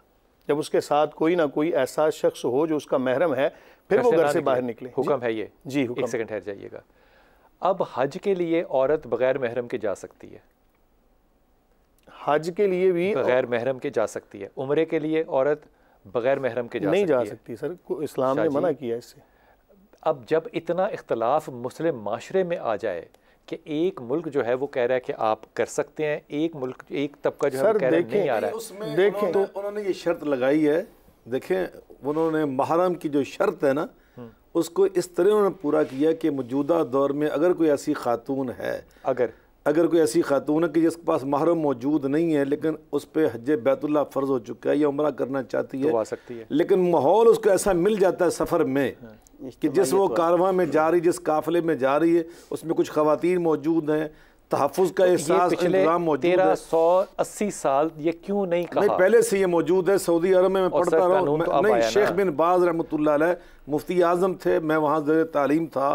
जब उसके साथ कोई ना कोई ऐसा शख्स हो जो उसका महरम है फिर वो घर से बाहर निकले हुक्म है ये जी हुक्म एक सेकंड ठहर जाइएगा अब हज के लिए औरत बगैर महरम के जा सकती है हज के लिए भी बगैर महरम के जा सकती है उम्र के लिए औरत बगैर महरम के जा नहीं जा सकती सर इस्लाम ने मना किया इससे अब जब इतना इख्तलाफ मुस्लिम माशरे में आ जाए कि एक मुल्क जो है वो कह रहा है कि आप कर सकते हैं एक मुल्क एक तबका जो है वो कह नहीं आ रहा है देखें तो उन्होंने ये शर्त लगाई है देखें उन्होंने महरम की जो शर्त है ना हम्म। उसको इस तरह उन्होंने पूरा किया कि मौजूदा दौर में अगर कोई ऐसी खातून है अगर अगर कोई ऐसी खातून है कि जिसके पास महरम मौजूद नहीं है लेकिन उस पर हज बैतुल्ला फ़र्ज हो चुका है या उम्र करना चाहती तो है आ सकती है लेकिन माहौल उसको ऐसा मिल जाता है सफ़र में हाँ। कि जिस वो कारवा में जा रही जिस काफिले में जा रही है उसमें कुछ खातन मौजूद हैं तहफ़ का तो एहसास तो सौ अस्सी साल ये क्यों नहीं कहा नहीं पहले से ये मौजूद है सऊदी अरब में मैं पढ़ता रहा हूँ तो नहीं शेख बिन बाज रहमत मुफ्ती आज़म थे मैं वहाँ जर तालीम था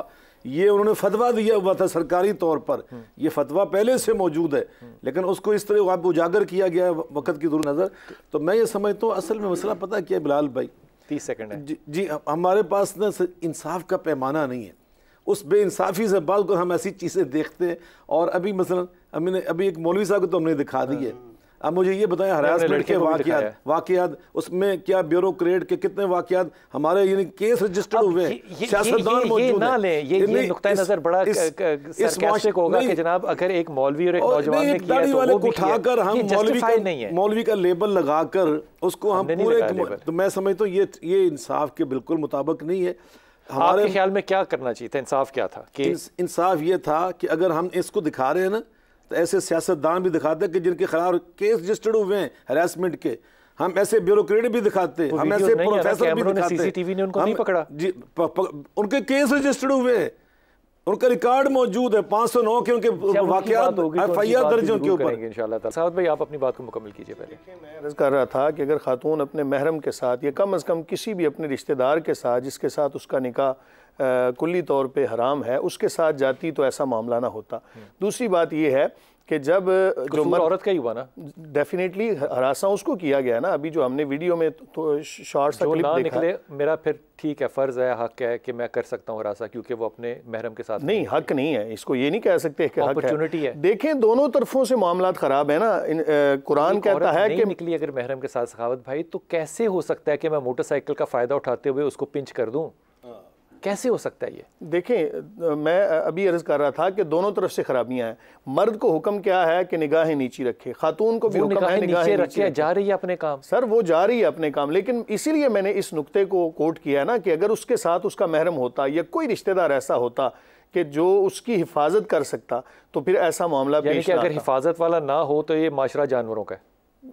ये उन्होंने फतवा दिया हुआ था सरकारी तौर पर हम्म। ये फतवा पहले से मौजूद है हम्म। लेकिन उसको इस तरह उजागर किया गया वक्त की दूर नज़र तो मैं ये समझता हूँ असल में मसला पता क्या बिलाल भाई तीस सेकंड है जी, जी हमारे पास ना इंसाफ का पैमाना नहीं है उस बेानसाफ़ी से को हम ऐसी चीज़ें देखते हैं और अभी मसलन हमने अभी एक मौलवी साहब को तो हमने दिखा दी है अब मुझे ये बताएं हरासमेंट के वाकयात वाकयात उसमें क्या ब्यूरोक्रेट के कितने वाकयात हमारे यानी केस रजिस्टर्ड हुए सियासतदान मौजूद ना ले ये ये नुक्ता नजर बड़ा सरकास्टिक होगा कि जनाब अगर एक मौलवी और एक नौजवान ने किया तो वो उठाकर हम मौलवी का मौलवी का लेबल लगाकर उसको हम पूरे तो मैं समझता हूं ये ये इंसाफ के बिल्कुल मुताबिक नहीं है हमारे ख्याल में क्या करना चाहिए था इंसाफ क्या था कि इंसाफ ये था कि अगर हम इसको दिखा रहे हैं ना तो ऐसे सियासतदान भी दिखाते कि जिनके खिलाफ केस रजिस्टर्ड हुए हैं हरासमेंट के हम ऐसे ब्यूरोक्रेट भी दिखाते हम ऐसे प्रोफेसर भी दिखाते सीसीटीवी ने उनको नहीं पकड़ा जी प, प, उनके केस रजिस्टर्ड हुए हैं उनका रिकॉर्ड मौजूद है 509 के उनके वाकयात एफ आई आर दर्ज उनके ऊपर साहब भाई आप अपनी बात को मुकम्मल कीजिए पहले मैं अर्ज कर रहा था कि अगर खातून अपने महरम के साथ या कम अज़ कम किसी भी अपने रिश्तेदार के साथ जिसके साथ उसका निकाह कुल्ली तौर पे हराम है उसके साथ जाती तो ऐसा मामला ना होता दूसरी बात यह है कि जब जो मर औरत का ही हुआ ना डेफिनेटली हरासा उसको किया गया ना अभी जो हमने वीडियो में तो, तो शॉर्ट जो ना निकले मेरा फिर ठीक है फ़र्ज़ है हक है कि मैं कर सकता हूँ हरासा क्योंकि वो अपने महरम के साथ नहीं हक नहीं है इसको ये नहीं कह सकते कि हक है।, है देखें दोनों तरफों से मामला ख़राब है ना इन, आ, कुरान कहता है कि निकली अगर महरम के साथ सखावत भाई तो कैसे हो सकता है कि मैं मोटरसाइकिल का फ़ायदा उठाते हुए उसको पिंच कर दूँ कैसे हो सकता है ये देखें मैं अभी अर्ज़ कर रहा था कि दोनों तरफ से खराबियां हैं मर्द को हुक्म क्या है कि निगाहें नीचे रखे खातून को भी हुक्म है निगाहें नीचे रखे जा रही है अपने काम सर वो जा रही है अपने काम लेकिन इसीलिए मैंने इस नुक्ते को कोट किया है ना कि अगर उसके साथ उसका महरम होता या कोई रिश्तेदार ऐसा होता कि जो उसकी हिफाजत कर सकता तो फिर ऐसा मामला पेश अगर हिफाजत वाला ना हो तो ये माशरा जानवरों का है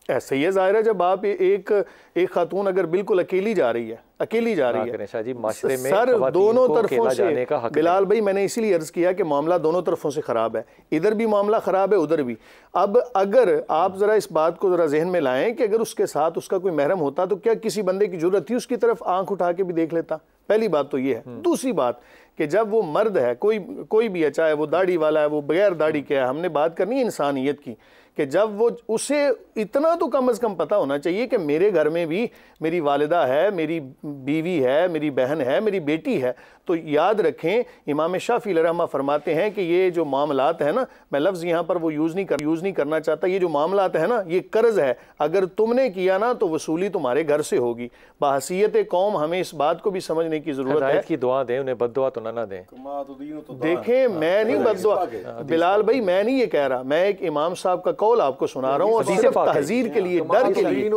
ऐसे ही है जाहिर है जब आप एक एक खातून अगर बिल्कुल अकेली जा रही है अकेली जा रही हाँ, है जी माशरे में सर दोनों तरफों से का हक बिलाल भाई मैंने इसीलिए अर्ज किया कि मामला दोनों तरफों से ख़राब है इधर भी मामला ख़राब है उधर भी अब अगर आप ज़रा इस बात को ज़रा जहन में लाएं कि अगर उसके साथ उसका कोई महरम होता तो क्या किसी बंदे की जरूरत थी उसकी तरफ आंख उठा के भी देख लेता पहली बात तो ये है हम्म। दूसरी बात कि जब वो मर्द है कोई कोई भी है चाहे वो दाढ़ी वाला है वो बगैर दाढ़ी के है हमने बात करनी है इंसानियत की कि जब वो उसे इतना तो कम अज़ कम पता होना चाहिए कि मेरे घर में भी मेरी वालदा है मेरी बीवी है मेरी बहन है मेरी बेटी है तो याद रखें इमाम शाफी रहमा फरमाते हैं कि ये जो मामलात है ना मैं लफ्ज़ यहाँ पर वो यूज़ नहीं कर यूज़ नहीं करना चाहता ये जो मामलात है ना ये कर्ज़ है अगर तुमने किया ना तो वसूली तुम्हारे घर से होगी बासीत कौम हमें इस बात को भी समझने की ज़रूरत है की दुआ दें उन्हें बद तो ना ना दें तो तो देखें मैं नहीं हाँ, बद बिलाल भाई मैं नहीं ये कह रहा मैं एक इमाम साहब का कौल आपको सुना रहा हूँ तहजीर के लिए डर के लिए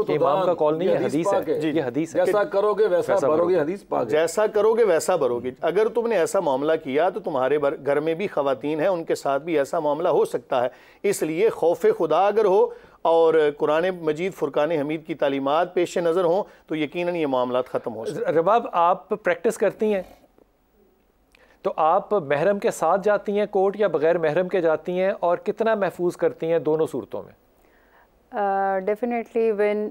जैसा करोगे वैसा भरोगे अगर तुमने ऐसा मामला किया तो तुम्हारे घर में भी खातन है उनके साथ भी ऐसा मामला हो सकता है इसलिए खौफ खुदा अगर हो और कुरान मजीद फ़ुरकान हमीद की तालीमत पेश नज़र हों तो यकीन ये मामला ख़त्म हो रबाब आप प्रैक्टिस करती हैं तो आप महरम के साथ जाती हैं कोर्ट या बग़ैर महरम के जाती हैं और कितना महफूज करती हैं दोनों सूरतों में definitely one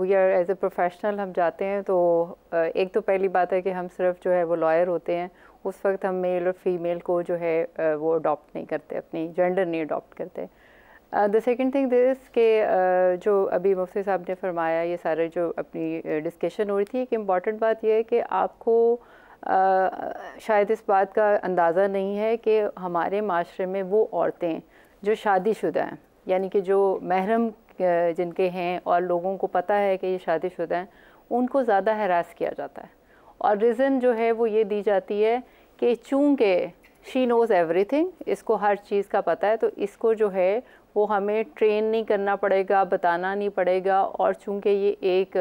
we are as a professional हम जाते हैं तो uh, एक तो पहली बात है कि हम सिर्फ जो है वो लॉयर होते हैं उस वक्त हम मेल और फीमेल को जो है uh, वो अडोप्ट नहीं करते अपनी जेंडर नहीं अडोप्ट करते द सेकेंड थिंग दिस के uh, जो अभी मुफ्ती साहब ने फरमाया ये सारे जो अपनी डिस्कशन हो रही थी एक इम्पॉर्टेंट बात यह है कि आपको uh, शायद इस बात का अंदाज़ा नहीं है कि हमारे माशरे में वो औरतें जो शादीशुदा हैं यानी कि जो महरम जिनके हैं और लोगों को पता है कि ये शादीशुदा हैं उनको ज़्यादा हरास किया जाता है और रीज़न जो है वो ये दी जाती है कि चूँकि शी नोज़ एवरीथिंग इसको हर चीज़ का पता है तो इसको जो है वो हमें ट्रेन नहीं करना पड़ेगा बताना नहीं पड़ेगा और चूँकि ये एक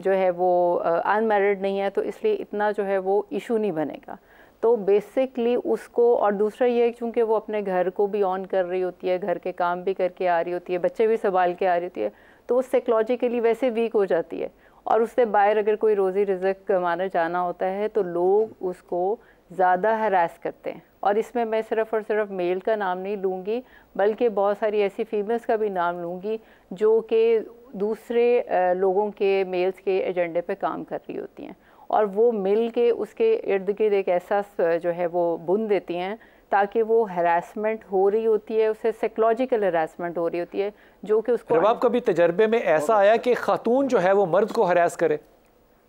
जो है वो अनमेरिड नहीं है तो इसलिए इतना जो है वो इशू नहीं बनेगा तो बेसिकली उसको और दूसरा ये है चूँकि वो अपने घर को भी ऑन कर रही होती है घर के काम भी करके आ रही होती है बच्चे भी संभाल के आ रही होती है तो वो साइकोलॉजिकली वैसे वीक हो जाती है और उससे बाहर अगर कोई रोज़ी रिजक कमाना जाना होता है तो लोग उसको ज़्यादा हरास करते हैं और इसमें मैं सिर्फ़ और सिर्फ मेल का नाम नहीं लूँगी बल्कि बहुत सारी ऐसी फीमेल्स का भी नाम लूँगी जो कि दूसरे लोगों के मेल्स के एजेंडे पे काम कर रही होती हैं और वो मिल के उसके इर्द गिर्द एक ऐसा जो है वो बुन देती हैं ताकि वो हरासमेंट हो रही होती है उसे साइकोलॉजिकल हरासमेंट हो रही होती है जो कि उसको आपका भी तजर्बे में ऐसा आया कि खातून जो है वो मर्द को हरास करे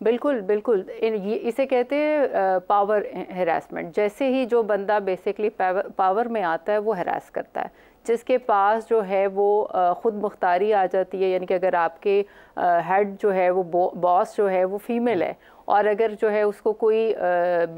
बिल्कुल बिल्कुल इसे कहते हैं पावर हरासमेंट जैसे ही जो बंदा बेसिकली पावर में आता है वो हरास करता है जिसके पास जो है वो ख़ुद मुख्तारी आ जाती है यानी कि अगर आपके हेड जो है वो बॉस जो है वो फीमेल है और अगर जो है उसको कोई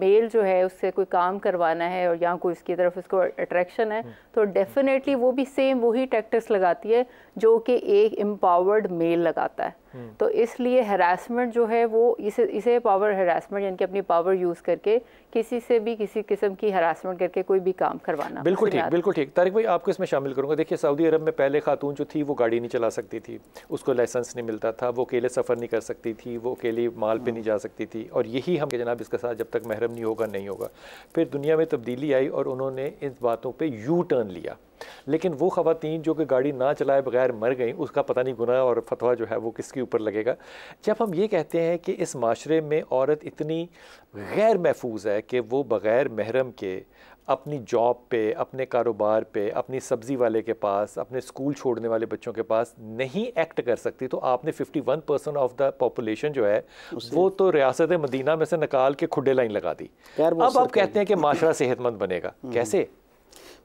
मेल जो है उससे कोई काम करवाना है और या कोई उसकी तरफ उसको अट्रैक्शन है हम्म। तो डेफ़िनेटली वो भी सेम वही टैक्टिक्स लगाती है जो कि एक एम्पावर्ड मेल लगाता है हम्म। तो इसलिए हरासमेंट जो है वो इसे इसे पावर हरासमेंट यानी कि अपनी पावर यूज़ करके किसी से भी किसी किस्म की हरासमेंट करके कोई भी काम करवाना बिल्कुल ठीक बिल्कुल ठीक तारिक भाई आपको इसमें शामिल करूँगा देखिए सऊदी अरब में पहले खातून जो थी वो गाड़ी नहीं चला सकती थी उसको लाइसेंस नहीं मिलता था वो अकेले सफ़र नहीं कर सकती थी वो अकेले माल पर हम्म। नहीं जा सकती थी और यही हम जनाब इसके साथ जब तक महरम नहीं होगा नहीं होगा फिर दुनिया में तब्दीली आई और उन्होंने इन बातों पर यू टर्न लिया लेकिन वो खातन जो कि गाड़ी ना चलाए बगैर मर गई उसका पता नहीं गुना और फतवा जो है वो किसके ऊपर लगेगा जब हम ये कहते हैं कि इस माशरे में औरत इतनी गैर महफूज है कि वो बग़ैर महरम के अपनी जॉब पे अपने कारोबार पे अपनी सब्ज़ी वाले के पास अपने स्कूल छोड़ने वाले बच्चों के पास नहीं एक्ट कर सकती तो आपने 51 परसेंट ऑफ द पॉपुलेशन जो है वो तो रियासत मदीना में से निकाल के खुडे लाइन लगा दी अब आप कहते हैं कि माशरा सेहतमंद बनेगा हम्म। कैसे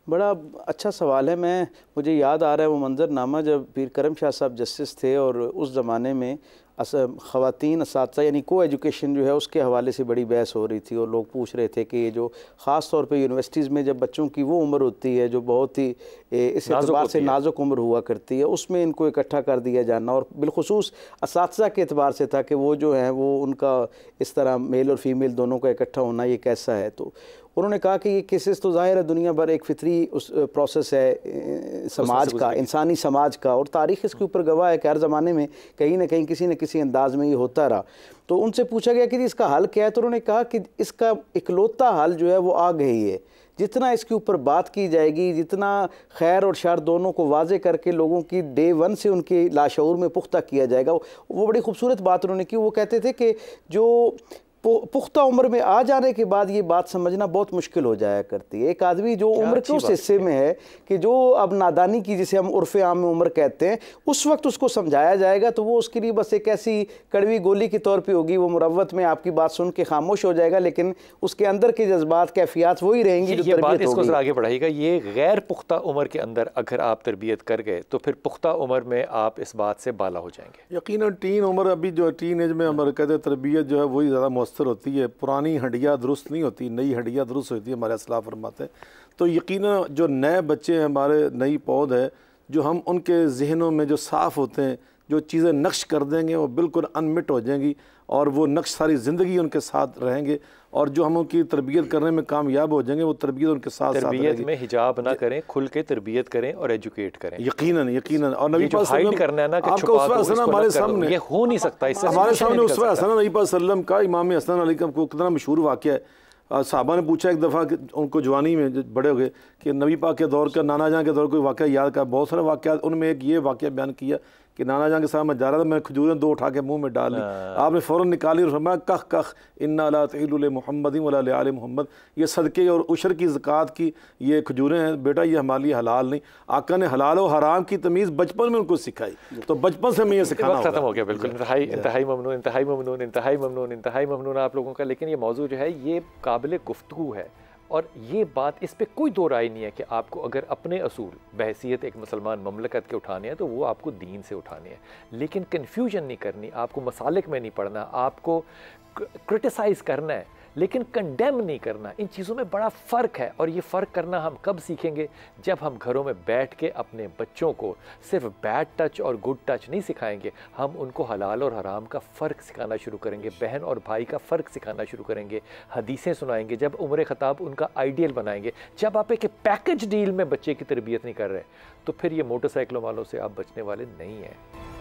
बड़ा अच्छा सवाल है मैं मुझे याद आ रहा है वो मंजरनामा जब पीर करम शाह साहब जस्टिस थे और उस ज़माने में ख़वान इस यानी को एजुकेशन जो है उसके हवाले से बड़ी बहस हो रही थी और लोग पूछ रहे थे कि ये जो ख़ास तौर पे यूनिवर्सिटीज़ में जब बच्चों की वो उम्र होती है जो बहुत ही इस एतबार से नाजुक उम्र हुआ करती है उसमें इनको इकट्ठा कर दिया जाना और बिलखसूस इस के अतबार से था कि वो जो हैं वो उनका इस तरह मेल और फीमेल दोनों का इकट्ठा होना ये कैसा है तो उन्होंने कहा कि ये केसेस तो ज़ाहिर है दुनिया भर एक फितरी उस प्रोसेस है समाज का इंसानी समाज का और तारीख इसके ऊपर गवाह है कि हर ज़माने में कहीं ना कहीं किसी न किसी अंदाज में ये होता रहा तो उनसे पूछा गया कि इसका हल क्या है तो उन्होंने कहा कि इसका इकलौता हल जो है वो आ गई है जितना इसके ऊपर बात की जाएगी जितना खैर और शर दोनों को वाजे करके लोगों की डे वन से उनके लाशूर में पुख्ता किया जाएगा वो बड़ी खूबसूरत बात उन्होंने की वो कहते थे कि जो पुख्ता उम्र में आ जाने के बाद ये बात समझना बहुत मुश्किल हो जाया करती है एक आदमी जो उम्र के उस हिस्से में है कि जो अब नादानी की जिसे हम उर्फ आम में उम्र कहते हैं उस वक्त उसको समझाया जाएगा तो वो उसके लिए बस एक ऐसी कड़वी गोली के तौर पे होगी वो मुरवत में आपकी बात सुन के खामोश हो जाएगा लेकिन उसके अंदर के जज्बात कैफियात वही रहेंगी जो आगे बढ़ाएगा ये गैर पुख्ता उम्र के अंदर अगर आप तरबियत कर गए तो फिर पुख्ता उम्र में आप इस बात से बाला हो जाएंगे यकीन टीन उम्र अभी जो टीन एज में मरकज तरबियत जो है वही ज़्यादा मुतासर होती है पुरानी हड्डियाँ दुरुस्त नहीं होती नई हड्डियाँ दुरुस्त होती है हमारे असलाफ फरमाते हैं तो यकीन जो नए बच्चे हैं हमारे नई पौध है जो हम उनके जहनों में जो साफ़ होते हैं जो चीज़ें नक्श कर देंगे वो बिल्कुल अनमिट हो जाएंगी और वो नक्श सारी ज़िंदगी उनके साथ रहेंगे और जो हम उनकी तरबियत करने में कामयाब हो जाएंगे वो तरबियत उनके साथ तरबियत में हिजाब ना करें खुल के तरबियत करें और एजुकेट करें यकीनन यकीनन और नबी हाइड करना है ना कि आपका उसवा हसन हमारे सामने ये हो नहीं सकता इससे हमारे सामने उसवा हसन नबी वसल्लम का इमाम हसन अली को कितना मशहूर वाक्य है साहबा ने पूछा एक दफ़ा उनको जवानी में बड़े हो गए कि नबी पाक के दौर का नाना जहाँ के दौर कोई वाक्य याद का बहुत सारे वाक्य उनमें एक ये वाक्य बयान किया कि नाना जान के साथ मैं जा रहा था मैंने खजूरें दो उठा के मुंह में डाल ली हाँ। आपने फ़ौरन निकाली और फरमाया कह कख इन्ना मोहम्मद आल मोहम्मद ये सदक़े और उशर की ज़क़ात की ये खजूरें हैं बेटा ये हमारे लिए हलाल नहीं आका ने हलाल और हराम की तमीज़ बचपन में उनको सिखाई तो बचपन से मैं ये सिखाना ख़त्म हो गया बिल्कुल इंतहाई ममनू इंतहाई ममनून इंतहाई ममनून इंतहाई आप लोगों का लेकिन ये मौजू जो है ये काबिल गुफ्तु है और ये बात इस पर कोई दो राय नहीं है कि आपको अगर अपने असूल बहसीत एक मुसलमान ममलकत के उठाने हैं तो वो आपको दीन से उठाने हैं लेकिन कन्फ्यूजन नहीं करनी आपको मसालिक में नहीं पढ़ना आपको क्रिटिसाइज़ करना है लेकिन कंडेम नहीं करना इन चीज़ों में बड़ा फ़र्क है और ये फ़र्क करना हम कब सीखेंगे जब हम घरों में बैठ के अपने बच्चों को सिर्फ बैड टच और गुड टच नहीं सिखाएंगे हम उनको हलाल और हराम का फ़र्क सिखाना शुरू करेंगे बहन और भाई का फ़र्क सिखाना शुरू करेंगे हदीसें सुनाएंगे जब उम्र ख़ताब उनका आइडियल बनाएंगे जब आप एक पैकेज डील में बच्चे की तरबियत नहीं कर रहे तो फिर ये मोटरसाइकिलों वालों से आप बचने वाले नहीं हैं